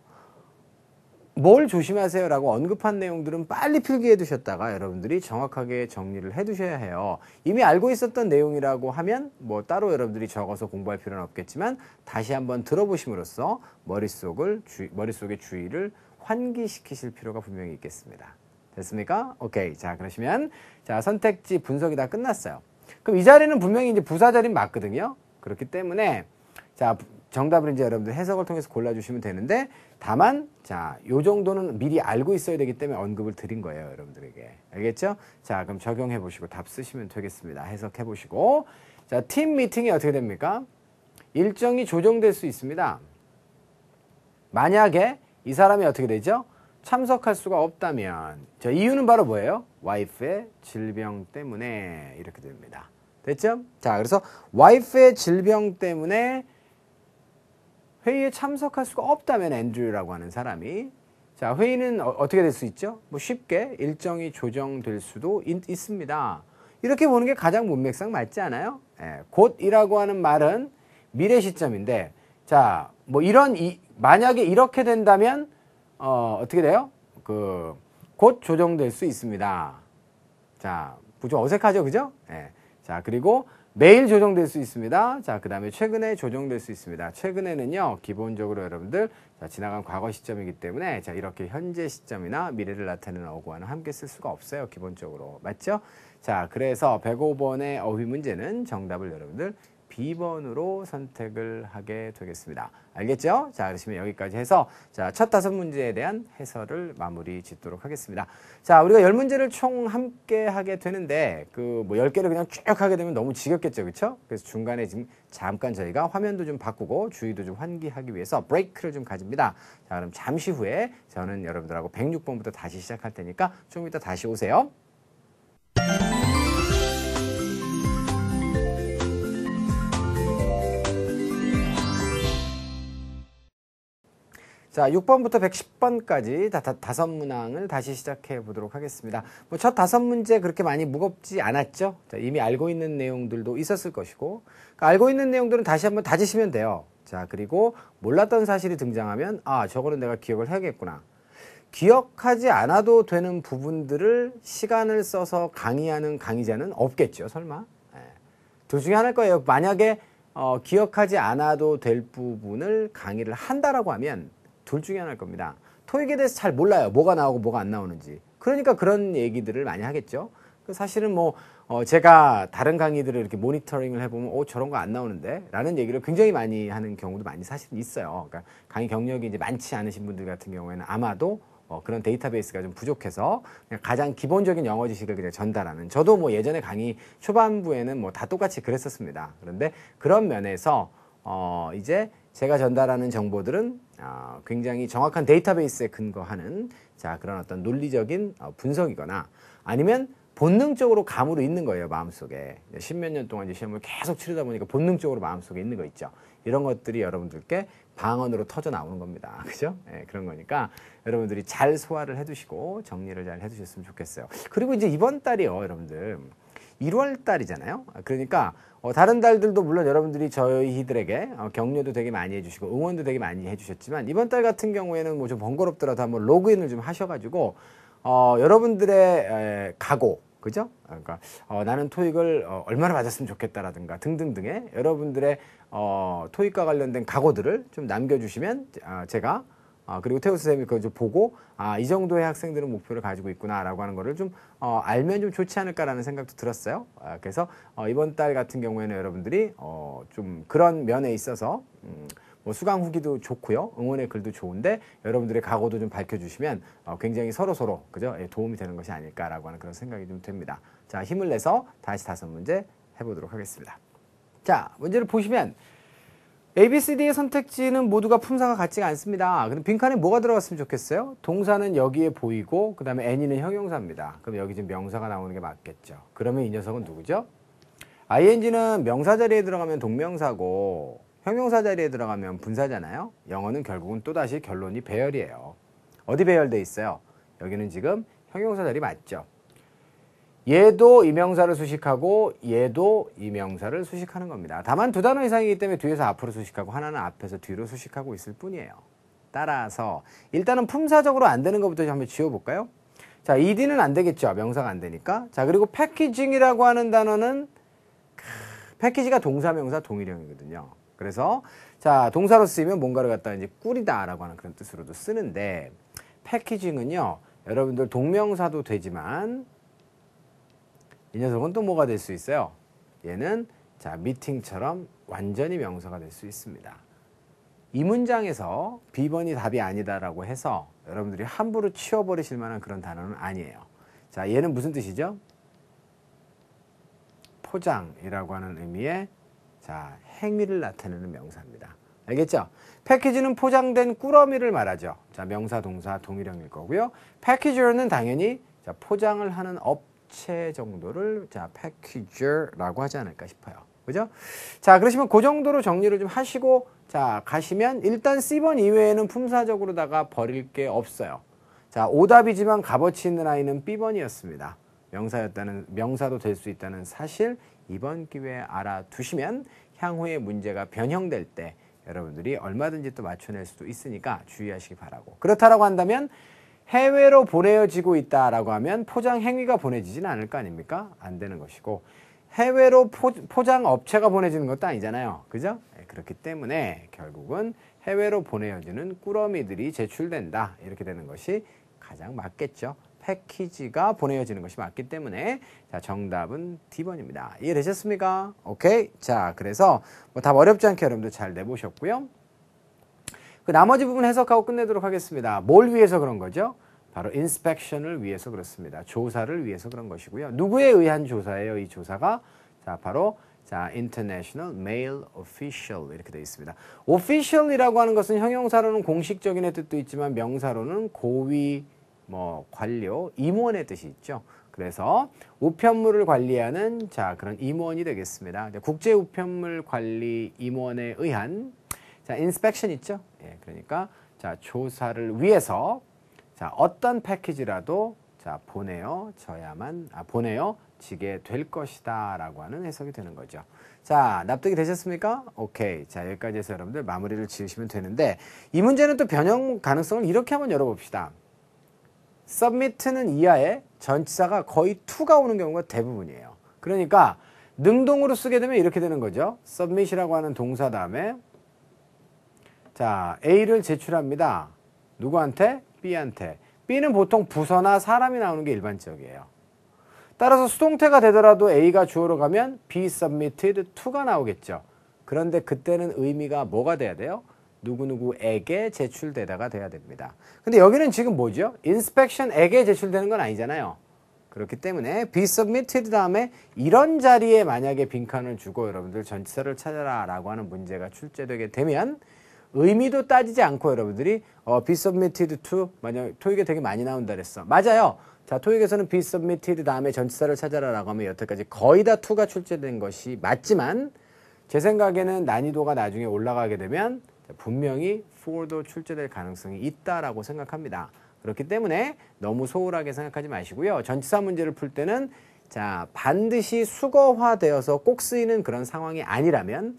뭘 조심하세요라고 언급한 내용들은 빨리 필기해 두셨다가 여러분들이 정확하게 정리를 해 두셔야 해요. 이미 알고 있었던 내용이라고 하면 뭐 따로 여러분들이 적어서 공부할 필요는 없겠지만 다시 한번 들어보심으로써 머릿속을 주, 머릿속의 주의를 환기시키실 필요가 분명히 있겠습니다. 됐습니까? 오케이. 자, 그러시면 자, 선택지 분석이 다 끝났어요. 그럼 이 자리는 분명히 이제 부사 자리는 맞거든요. 그렇기 때문에 자, 정답을 이제 여러분들 해석을 통해서 골라 주시면 되는데 다만 자, 요 정도는 미리 알고 있어야 되기 때문에 언급을 드린 거예요, 여러분들에게. 알겠죠? 자, 그럼 적용해 보시고 답 쓰시면 되겠습니다. 해석해 보시고. 자, 팀 미팅이 어떻게 됩니까? 일정이 조정될 수 있습니다. 만약에 이 사람이 어떻게 되죠? 참석할 수가 없다면 자, 이유는 바로 뭐예요? 와이프의 질병 때문에 이렇게 됩니다. 됐죠? 자, 그래서 와이프의 질병 때문에 회의에 참석할 수가 없다면 앤드류라고 하는 사람이 자 회의는 어, 떻게 될 수 있죠? 뭐 쉽게 일정이 조정될 수도 있, 습니다 이렇게 보는 게 가장 문맥상 맞지 않아요? 예, 곧이라고 하는 말은 미래 시점인데 자 뭐 이런 이, 만약에 이렇게 된다면 어, 어떻게 돼요? 그 곧 조정될 수 있습니다. 자, 좀 어색하죠, 그죠? 예. 자, 그리고 매일 조정될 수 있습니다. 자, 그 다음에 최근에 조정될 수 있습니다. 최근에는요, 기본적으로 여러분들, 자, 지나간 과거 시점이기 때문에, 자, 이렇게 현재 시점이나 미래를 나타내는 어구와는 함께 쓸 수가 없어요, 기본적으로. 맞죠? 자, 그래서 105번의 어휘 문제는 정답을 여러분들 B번으로 선택을 하게 되겠습니다. 알겠죠? 자, 그러시면 여기까지 해서 자, 첫 다섯 문제에 대한 해설을 마무리 짓도록 하겠습니다. 자, 우리가 열 문제를 총 함께 하게 되는데 그 뭐 열개를 그냥 쭉 하게 되면 너무 지겹겠죠. 그렇죠? 그래서 중간에 지금 잠깐 저희가 화면도 좀 바꾸고 주의도 좀 환기하기 위해서 브레이크를 좀 가집니다. 자, 그럼 잠시 후에 저는 여러분들하고 106번부터 다시 시작할 테니까 좀 이따 다시 오세요. 자, 6번부터 110번까지 다, 다, 다섯 문항을 다시 시작해 보도록 하겠습니다. 뭐 첫 다섯 문제 그렇게 많이 무겁지 않았죠? 자, 이미 알고 있는 내용들도 있었을 것이고, 그 알고 있는 내용들은 다시 한번 다지시면 돼요. 자, 그리고 몰랐던 사실이 등장하면, 아, 저거는 내가 기억을 해야겠구나. 기억하지 않아도 되는 부분들을 시간을 써서 강의하는 강의자는 없겠죠, 설마? 예. 둘 중에 하나일 거예요. 만약에 어, 기억하지 않아도 될 부분을 강의를 한다라고 하면 둘 중에 하나일 겁니다. 토익에 대해서 잘 몰라요. 뭐가 나오고 뭐가 안 나오는지. 그러니까 그런 얘기들을 많이 하겠죠. 그 사실은 뭐 어, 제가 다른 강의들을 이렇게 모니터링을 해보면 오, 어, 저런 거 안 나오는데 라는 얘기를 굉장히 많이 하는 경우도 많이 사실 있어요. 그러니까 강의 경력이 이제 많지 않으신 분들 같은 경우에는 아마도 어, 그런 데이터베이스가 좀 부족해서 가장 기본적인 영어 지식을 그냥 전달하는 저도 뭐 예전에 강의 초반부에는 뭐 다 똑같이 그랬었습니다. 그런데 그런 면에서 어, 이제 제가 전달하는 정보들은 어, 굉장히 정확한 데이터베이스에 근거하는 자 그런 어떤 논리적인 어, 분석이거나 아니면 본능적으로 감으로 있는 거예요 마음속에 십몇 년 동안 이제 시험을 계속 치르다 보니까 본능적으로 마음속에 있는 거 있죠 이런 것들이 여러분들께 방언으로 터져 나오는 겁니다 그죠 네, 그런 거니까 여러분들이 잘 소화를 해두시고 정리를 잘 해두셨으면 좋겠어요 그리고 이제 이번 달이요 여러분들 1월 달이잖아요. 그러니까 어, 다른 달들도 물론 여러분들이 저희들에게 어, 격려도 되게 많이 해주시고 응원도 되게 많이 해주셨지만 이번 달 같은 경우에는 뭐 좀 번거롭더라도 한번 로그인을 좀 하셔가지고 어, 여러분들의 에, 각오 그죠? 그러니까 어, 나는 토익을 어, 얼마나 받았으면 좋겠다라든가 등등등의 여러분들의 어, 토익과 관련된 각오들을 좀 남겨주시면 어, 제가 아, 그리고 태우 선생님이 그걸 좀 보고 아, 이 정도의 학생들은 목표를 가지고 있구나라고 하는 거를 좀 어, 알면 좀 좋지 않을까라는 생각도 들었어요. 아, 그래서 어, 이번 달 같은 경우에는 여러분들이 어, 좀 그런 면에 있어서 음, 뭐 수강 후기도 좋고요. 응원의 글도 좋은데 여러분들의 각오도 좀 밝혀주시면 어, 굉장히 서로서로 그죠? 예, 도움이 되는 것이 아닐까라고 하는 그런 생각이 좀 됩니다. 자, 힘을 내서 다시 다섯 문제 해보도록 하겠습니다. 자, 문제를 보시면 ABCD의 선택지는 모두가 품사가 같지가 않습니다. 그럼 빈칸에 뭐가 들어갔으면 좋겠어요? 동사는 여기에 보이고 그 다음에 N이는 형용사입니다. 그럼 여기 지금 명사가 나오는 게 맞겠죠. 그러면 이 녀석은 누구죠? ing는 명사 자리에 들어가면 동명사고 형용사 자리에 들어가면 분사잖아요. 영어는 결국은 또다시 결론이 배열이에요. 어디 배열돼 있어요? 여기는 지금 형용사 자리 맞죠? 얘도 이명사를 수식하고 얘도 이명사를 수식하는 겁니다. 다만 두 단어 이상이기 때문에 뒤에서 앞으로 수식하고 하나는 앞에서 뒤로 수식하고 있을 뿐이에요. 따라서 일단은 품사적으로 안 되는 것부터 한번 지워볼까요? 자, ed는 안 되겠죠. 명사가 안 되니까. 자, 그리고 패키징이라고 하는 단어는 패키지가 동사 명사 동일형이거든요. 그래서 자, 동사로 쓰이면 뭔가를 갖다 가 이제 꿀이다라고 하는 그런 뜻으로도 쓰는데 패키징은요. 여러분들 동명사도 되지만 이 녀석은 또 뭐가 될 수 있어요? 얘는 자 미팅처럼 완전히 명사가 될 수 있습니다. 이 문장에서 비번이 답이 아니다라고 해서 여러분들이 함부로 치워버리실 만한 그런 단어는 아니에요. 자 얘는 무슨 뜻이죠? 포장이라고 하는 의미의 자 행위를 나타내는 명사입니다. 알겠죠? 패키지는 포장된 꾸러미를 말하죠. 자 명사 동사 동일형일 거고요. 패키지는 당연히 자, 포장을 하는 업 업체 정도를 자패키지라고 하지 않을까 싶어요. 그죠? 자 그러시면 그 정도로 정리를 좀 하시고 자 가시면 일단 C번 이외에는 품사적으로다가 버릴 게 없어요. 자 오답이지만 값어치 있는 아이는 B번이었습니다. 명사였다는 명사도 될 수 있다는 사실 이번 기회에 알아두시면 향후에 문제가 변형될 때 여러분들이 얼마든지 또 맞춰낼 수도 있으니까 주의하시기 바라고 그렇다라고 한다면 해외로 보내어지고 있다라고 하면 포장 행위가 보내지진 않을 거 아닙니까? 안 되는 것이고 해외로 포, 장 업체가 보내지는 것도 아니잖아요. 그죠? 예, 그렇기 때문에 결국은 해외로 보내어지는 꾸러미들이 제출된다. 이렇게 되는 것이 가장 맞겠죠. 패키지가 보내어지는 것이 맞기 때문에 자 정답은 D번입니다. 이해되셨습니까? 오케이. 자 그래서 뭐답 어렵지 않게 여러분들 잘 내보셨고요. 그 나머지 부분 해석하고 끝내도록 하겠습니다. 뭘 위해서 그런 거죠? 바로 인스펙션을 위해서 그렇습니다. 조사를 위해서 그런 것이고요. 누구에 의한 조사예요? 이 조사가 자 바로 자 International Mail Official 이렇게 되어 있습니다. Official이라고 하는 것은 형용사로는 공식적인의 뜻도 있지만 명사로는 고위 뭐 관료 임원의 뜻이 있죠. 그래서 우편물을 관리하는 자 그런 임원이 되겠습니다. 국제 우편물 관리 임원에 의한 자, inspection 있죠? 예, 그러니까 자, 조사를 위해서 자, 어떤 패키지라도 자, 보내어 저야만 아, 보내어 지게 될 것이다라고 하는 해석이 되는 거죠. 자, 납득이 되셨습니까? 오케이. 자, 여기까지 해서 여러분들 마무리를 지으시면 되는데 이 문제는 또 변형 가능성을 이렇게 한번 열어 봅시다. submit는 이하에 전치사가 거의 t 가 오는 경우가 대부분이에요. 그러니까 능동으로 쓰게 되면 이렇게 되는 거죠. submit이라고 하는 동사 다음에 자, A를 제출합니다. 누구한테? B한테. B는 보통 부서나 사람이 나오는 게 일반적이에요. 따라서 수동태가 되더라도 A가 주어로 가면 B submitted to가 나오겠죠. 그런데 그때는 의미가 뭐가 돼야 돼요? 누구누구에게 제출되다가 돼야 됩니다. 근데 여기는 지금 뭐죠? 인스펙션에게 제출되는 건 아니잖아요. 그렇기 때문에 be submitted 다음에 이런 자리에 만약에 빈칸을 주고 여러분들 전체를 치 찾아라 라고 하는 문제가 출제되게 되면 의미도 따지지 않고 여러분들이 어, be submitted to 만약 토익에 되게 많이 나온다 그랬어. 맞아요. 자, 토익에서는 be submitted 다음에 전치사를 찾아라라고 하면 여태까지 거의 다 to가 출제된 것이 맞지만 제 생각에는 난이도가 나중에 올라가게 되면 분명히 for도 출제될 가능성이 있다라고 생각합니다. 그렇기 때문에 너무 소홀하게 생각하지 마시고요. 전치사 문제를 풀 때는 자, 반드시 수거화되어서 꼭 쓰이는 그런 상황이 아니라면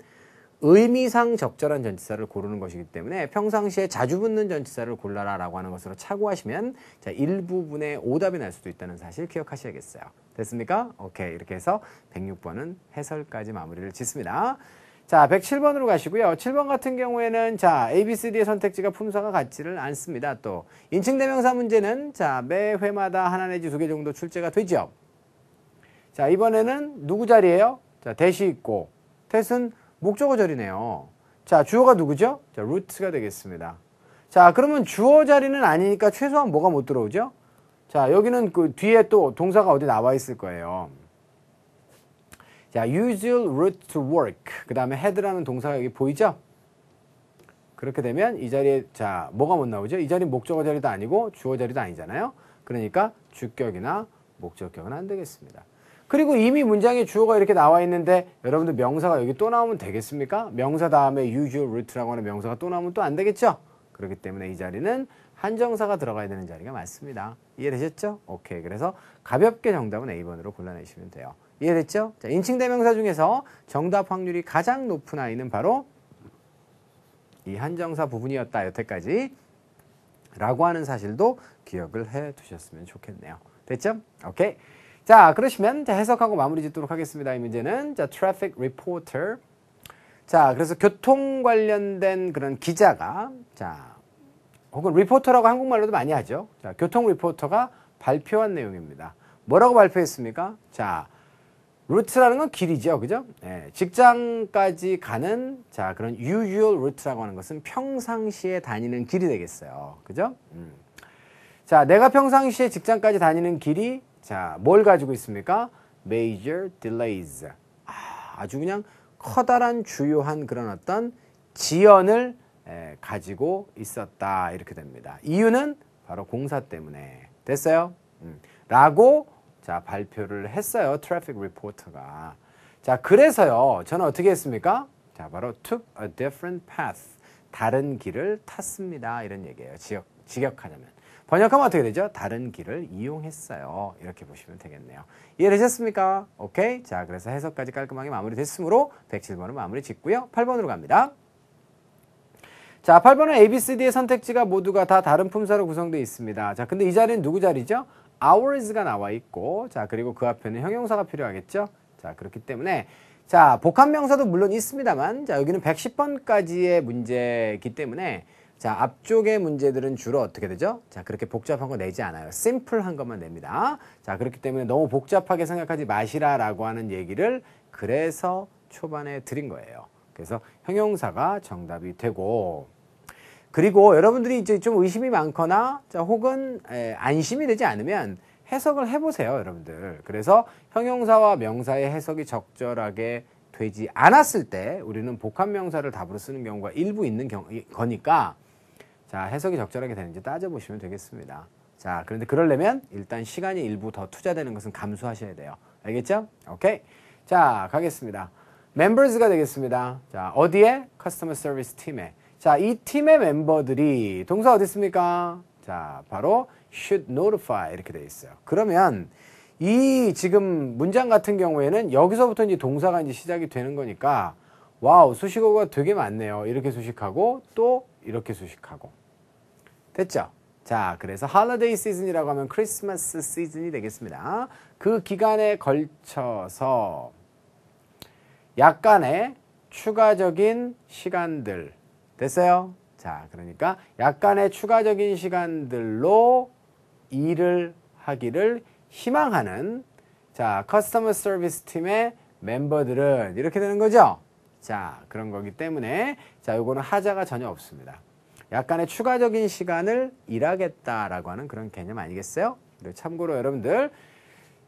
의미상 적절한 전치사를 고르는 것이기 때문에 평상시에 자주 붙는 전치사를 골라라라고 하는 것으로 착오하시면 자, 일부분의 오답이 날 수도 있다는 사실 기억하셔야겠어요. 됐습니까? 오케이. 이렇게 해서 106번은 해설까지 마무리를 짓습니다. 자, 107번으로 가시고요. 7번 같은 경우에는 자, A, B, C, D의 선택지가 품사가 같지를 않습니다. 또 인칭 대명사 문제는 자, 매 회마다 하나 내지 두 개 정도 출제가 되죠. 자, 이번에는 누구 자리예요? 자, 대시 있고 탯순 목적어 절이네요. 자, 주어가 누구죠? 자, r o o t 가 되겠습니다. 자, 그러면 주어 자리는 아니니까 최소한 뭐가 못 들어오죠? 자, 여기는 그 뒤에 또 동사가 어디 나와 있을 거예요. 자, usual r o o t to work. 그 다음에 head라는 동사가 여기 보이죠? 그렇게 되면 이 자리에, 자, 뭐가 못 나오죠? 이 자리 목적어 자리도 아니고 주어 자리도 아니잖아요? 그러니까 주격이나 목적격은 안 되겠습니다. 그리고 이미 문장에 주어가 이렇게 나와 있는데 여러분들 명사가 여기 또 나오면 되겠습니까? 명사 다음에 usual r o u t 라고 하는 명사가 또 나오면 또 안 되겠죠? 그렇기 때문에 이 자리는 한정사가 들어가야 되는 자리가 맞습니다. 이해되셨죠? 오케이. 그래서 가볍게 정답은 A번으로 골라내시면 돼요. 이해됐죠? 자, 인칭 대명사 중에서 정답 확률이 가장 높은 아이는 바로 이 한정사 부분이었다. 여태까지. 라고 하는 사실도 기억을 해 두셨으면 좋겠네요. 됐죠? 오케이. 자, 그러시면 자, 해석하고 마무리 짓도록 하겠습니다. 이 문제는 자, traffic reporter. 자, 그래서 교통 관련된 그런 기자가 자, 혹은 리포터라고 한국말로도 많이 하죠. 자, 교통 리포터가 발표한 내용입니다. 뭐라고 발표했습니까? 자, 루트라는 건 길이죠. 그죠? 예, 직장까지 가는 자, 그런 usual 루트라고 하는 것은 평상시에 다니는 길이 되겠어요. 그죠? 음. 자, 내가 평상시에 직장까지 다니는 길이 자, 뭘 가지고 있습니까? major delays. 아, 주 그냥 커다란 주요한 그런 어떤 지연을 에, 가지고 있었다. 이렇게 됩니다. 이유는 바로 공사 때문에. 됐어요? 음. 라고 자, 발표를 했어요. 트래픽 리포터가. 자, 그래서요. 저는 어떻게 했습니까? 자, 바로 took a different path. 다른 길을 탔습니다. 이런 얘기예요. 지역, 직역하자면. 번역하면 어떻게 되죠? 다른 길을 이용했어요. 이렇게 보시면 되겠네요. 이해되셨습니까? 오케이. 자, 그래서 해석까지 깔끔하게 마무리됐으므로 107번은 마무리 짓고요. 8번으로 갑니다. 자, 8번은 A, B, C, D의 선택지가 모두가 다 다른 품사로 구성되어 있습니다. 자, 근데 이 자리는 누구 자리죠? ours가 나와 있고, 자, 그리고 그 앞에는 형용사가 필요하겠죠? 자, 그렇기 때문에 자, 복합명사도 물론 있습니다만, 자, 여기는 110번까지의 문제이기 때문에 자, 앞쪽의 문제들은 주로 어떻게 되죠? 자, 그렇게 복잡한 거 내지 않아요. 심플한 것만 냅니다. 자, 그렇기 때문에 너무 복잡하게 생각하지 마시라라고 하는 얘기를 그래서 초반에 드린 거예요. 그래서 형용사가 정답이 되고 그리고 여러분들이 이제 좀 의심이 많거나 자, 혹은 에, 안심이 되지 않으면 해석을 해보세요, 여러분들. 그래서 형용사와 명사의 해석이 적절하게 되지 않았을 때 우리는 복합명사를 답으로 쓰는 경우가 일부 있는 경, 거니까 자, 해석이 적절하게 되는지 따져보시면 되겠습니다. 자, 그런데 그러려면 일단 시간이 일부 더 투자되는 것은 감수하셔야 돼요. 알겠죠? 오케이. 자, 가겠습니다. members가 되겠습니다. 자, 어디에? customer service 팀에. 자, 이 팀의 멤버들이 동사 어디 있습니까? 자, 바로 should notify 이렇게 돼 있어요. 그러면 이 지금 문장 같은 경우에는 여기서부터 이제 동사가 이제 시작이 되는 거니까 와우, 수식어가 되게 많네요. 이렇게 수식하고 또 이렇게 수식하고 됐죠? 자, 그래서 holiday season이라고 하면 크리스마스 시즌이 되겠습니다. 그 기간에 걸쳐서 약간의 추가적인 시간들 됐어요? 자, 그러니까 약간의 추가적인 시간들로 일을 하기를 희망하는 자, 커스터머 서비스 팀의 멤버들은 이렇게 되는 거죠? 자, 그런 거기 때문에 자, 요거는 하자가 전혀 없습니다. 약간의 추가적인 시간을 일하겠다라고 하는 그런 개념 아니겠어요? 그리고 참고로 여러분들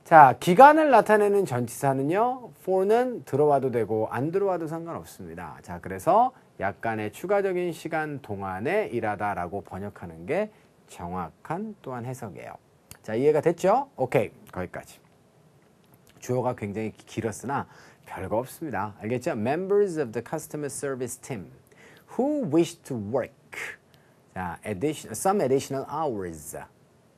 자 기간을 나타내는 전치사는요 for는 들어와도 되고 안 들어와도 상관없습니다. 자 그래서 약간의 추가적인 시간 동안에 일하다라고 번역하는 게 정확한 또한 해석이에요. 자 이해가 됐죠? 오케이 거기까지. 주어가 굉장히 길었으나 별거 없습니다. 알겠죠? Members of the customer service team who wish to work 자, addition, some additional hours.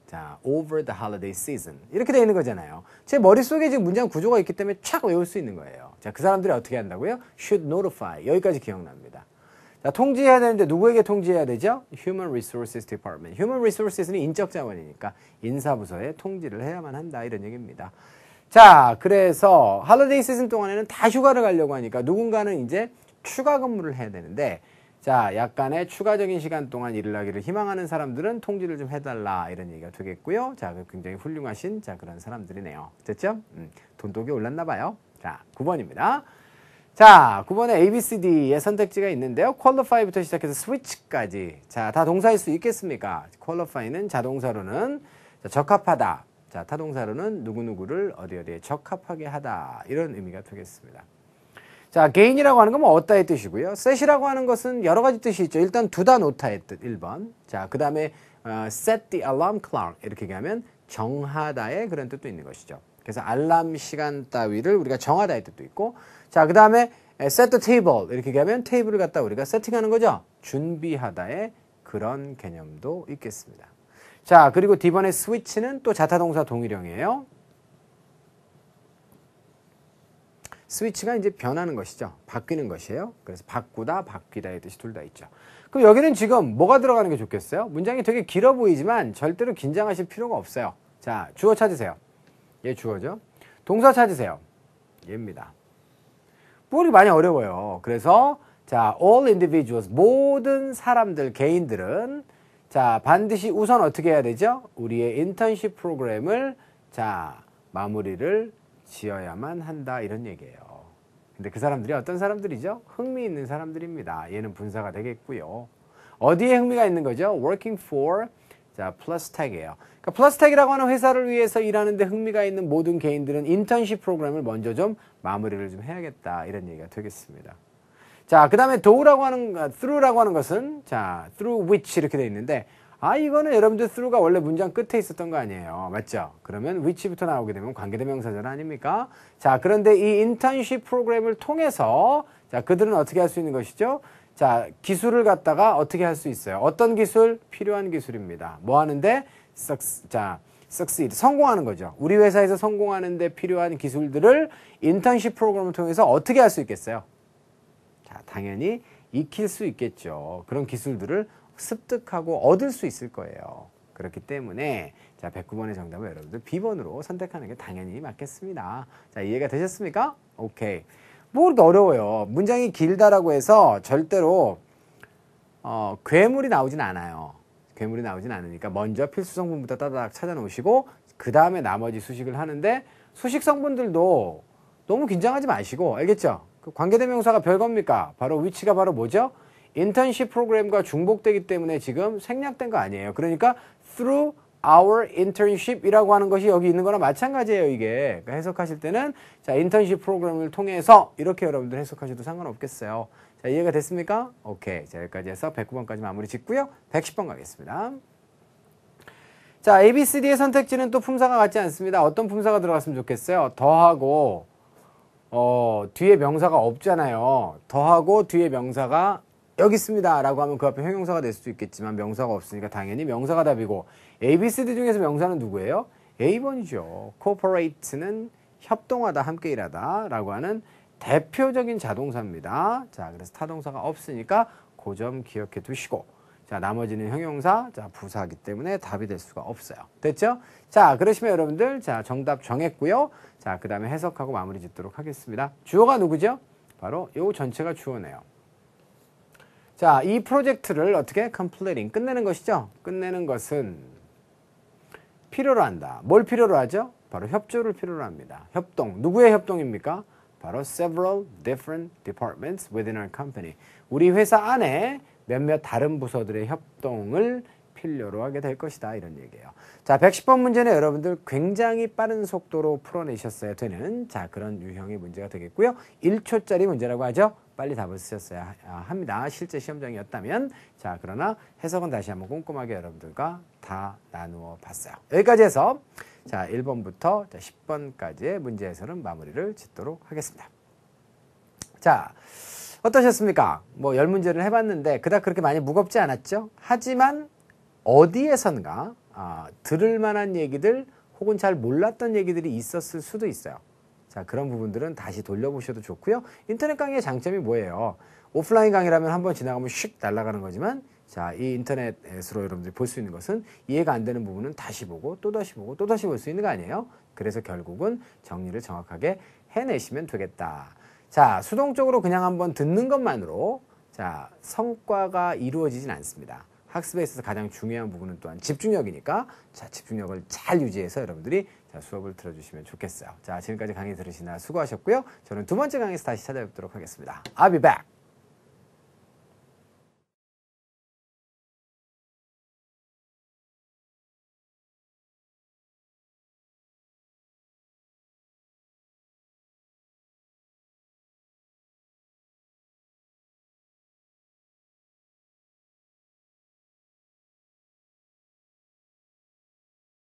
자, over the holiday season. 이렇게 되어 있는 거잖아요. 제 머릿속에 지금 문장 구조가 있기 때문에 착 외울 수 있는 거예요. 자, 그 사람들이 어떻게 한다고요? should notify. 여기까지 기억납니다. 자, 통지해야 되는데 누구에게 통지해야 되죠? Human Resources Department. Human Resources는 인적 자원이니까 인사부서에 통지를 해야만 한다. 이런 얘기입니다. 자, 그래서 holiday season 동안에는 다 휴가를 가려고 하니까 누군가는 이제 추가 근무를 해야 되는데 자, 약간의 추가적인 시간 동안 일을 하기를 희망하는 사람들은 통지를 좀 해달라 이런 얘기가 되겠고요. 자, 그 굉장히 훌륭하신 자 그런 사람들이네요. 됐죠? 음, 돈독이 올랐나 봐요. 자, 9번입니다. 자, 9번에 ABCD의 선택지가 있는데요. qualify부터 시작해서 switch까지. 자, 다 동사일 수 있겠습니까? qualify는 자동사로는 자, 적합하다. 자, 타동사로는 누구누구를 어디 어디에 적합하게 하다. 이런 의미가 되겠습니다. 자, 개인이라고 하는 건 뭐 어따의 뜻이고요. 셋이라고 하는 것은 여러 가지 뜻이 있죠. 일단 두단오타의뜻 1번. 자, 그다음에 어, set the alarm clock 이렇게 얘기하면 정하다의 그런 뜻도 있는 것이죠. 그래서 알람 시간 따위를 우리가 정하다의 뜻도 있고 자, 그다음에 set the table 이렇게 얘기하면 테이블을 갖다 우리가 세팅하는 거죠. 준비하다의 그런 개념도 있겠습니다. 자, 그리고 D번의 스위치는 또 자타동사 동일형이에요. 스위치가 이제 변하는 것이죠. 바뀌는 것이에요. 그래서 바꾸다, 바뀌다의 뜻이 둘 다 있죠. 그럼 여기는 지금 뭐가 들어가는 게 좋겠어요? 문장이 되게 길어 보이지만 절대로 긴장하실 필요가 없어요. 자, 주어 찾으세요. 얘 예, 주어죠. 동사 찾으세요. 얘입니다. 뿌리 많이 어려워요. 그래서 자, all individuals 모든 사람들 개인들은 자, 반드시 우선 어떻게 해야 되죠? 우리의 인턴십 프로그램을 자, 마무리를 지어야만 한다 이런 얘기예요. 근데 그 사람들이 어떤 사람들이죠? 흥미 있는 사람들입니다. 얘는 분사가 되겠고요. 어디에 흥미가 있는 거죠? working for 자, 플러스 택이에요. 그러니까 플러스 택이라고 하는 회사를 위해서 일하는데 흥미가 있는 모든 개인들은 인턴십 프로그램을 먼저 좀 마무리를 좀 해야겠다. 이런 얘기가 되겠습니다. 자, 그 다음에 do라고 하는, 아, through라고 하는 것은, 자, through which 이렇게 되어 있는데, 아 이거는 여러분들 through가 원래 문장 끝에 있었던 거 아니에요. 맞죠? 그러면 which부터 나오게 되면 관계대명사절 아닙니까? 자 그런데 이 인턴십 프로그램을 통해서 자 그들은 어떻게 할 수 있는 것이죠? 자 기술을 갖다가 어떻게 할 수 있어요? 어떤 기술? 필요한 기술입니다. 뭐 하는데? 자 succeed, 성공하는 거죠. 우리 회사에서 성공하는데 필요한 기술들을 인턴십 프로그램을 통해서 어떻게 할 수 있겠어요? 자 당연히 익힐 수 있겠죠. 그런 기술들을 습득하고 얻을 수 있을 거예요. 그렇기 때문에 자 109번의 정답을 여러분들 B번으로 선택하는 게 당연히 맞겠습니다. 자 이해가 되셨습니까? 오케이. 뭐 그렇게 어려워요. 문장이 길다라고 해서 절대로 어, 괴물이 나오진 않아요. 괴물이 나오진 않으니까 먼저 필수 성분부터 따닥 찾아놓으시고 그 다음에 나머지 수식을 하는데 수식 성분들도 너무 긴장하지 마시고 알겠죠? 그 관계대명사가 별겁니까? 바로 위치가 바로 뭐죠? 인턴십 프로그램과 중복되기 때문에 지금 생략된 거 아니에요. 그러니까 through our internship이라고 하는 것이 여기 있는 거랑 마찬가지예요, 이게. 그러니까 해석하실 때는 자, 인턴십 프로그램을 통해서 이렇게 여러분들 해석하셔도 상관없겠어요. 자, 이해가 됐습니까? 오케이. 자, 여기까지 해서 109번까지 마무리 짓고요. 110번 가겠습니다. 자, A, B, C, D의 선택지는 또 품사가 같지 않습니다. 어떤 품사가 들어갔으면 좋겠어요? 더하고 어, 뒤에 명사가 없잖아요. 더하고 뒤에 명사가 여기 있습니다 라고 하면 그 앞에 형용사가 될 수도 있겠지만 명사가 없으니까 당연히 명사가 답이고 A, B, C, D 중에서 명사는 누구예요? A번이죠. corporate는 협동하다, 함께 일하다 라고 하는 대표적인 자동사입니다. 자, 그래서 타동사가 없으니까 고점 그 기억해 두시고 자, 나머지는 형용사, 자, 부사기 때문에 답이 될 수가 없어요. 됐죠? 자, 그러시면 여러분들, 자, 정답 정했고요. 자, 그 다음에 해석하고 마무리 짓도록 하겠습니다. 주어가 누구죠? 바로 요 전체가 주어네요. 자, 이 프로젝트를 어떻게 completing 끝내는 것이죠. 끝내는 것은 필요로 한다. 뭘 필요로 하죠? 바로 협조를 필요로 합니다. 협동. 누구의 협동입니까? 바로 several different departments within our company. 우리 회사 안에 몇몇 다른 부서들의 협동을 필요로 하게 될 것이다. 이런 얘기예요. 자, 110번 문제는 여러분들 굉장히 빠른 속도로 풀어내셨어야 되는 자, 그런 유형의 문제가 되겠고요. 1초짜리 문제라고 하죠. 빨리 답을 쓰셨어야 아, 합니다. 실제 시험장이었다면. 자, 그러나 해석은 다시 한번 꼼꼼하게 여러분들과 다 나누어 봤어요. 여기까지 해서 자, 1번부터 10번까지의 문제에서는 마무리를 짓도록 하겠습니다. 자, 어떠셨습니까? 뭐 열문제를 해봤는데 그닥 그렇게 많이 무겁지 않았죠? 하지만 어디에선가 아, 들을 만한 얘기들 혹은 잘 몰랐던 얘기들이 있었을 수도 있어요. 자, 그런 부분들은 다시 돌려보셔도 좋고요. 인터넷 강의의 장점이 뭐예요? 오프라인 강의라면 한 번 지나가면 슉 날아가는 거지만 자, 이 인터넷으로 여러분들이 볼 수 있는 것은 이해가 안 되는 부분은 다시 보고 또 다시 보고 또 다시 볼 수 있는 거 아니에요? 그래서 결국은 정리를 정확하게 해내시면 되겠다. 자, 수동적으로 그냥 한번 듣는 것만으로 자, 성과가 이루어지진 않습니다. 학습에 있어서 가장 중요한 부분은 또한 집중력이니까 자 집중력을 잘 유지해서 여러분들이 자, 수업을 들어주시면 좋겠어요. 자 지금까지 강의 들으시나 아, 수고하셨고요. 저는 두 번째 강의에서 다시 찾아뵙도록 하겠습니다. I'll be back.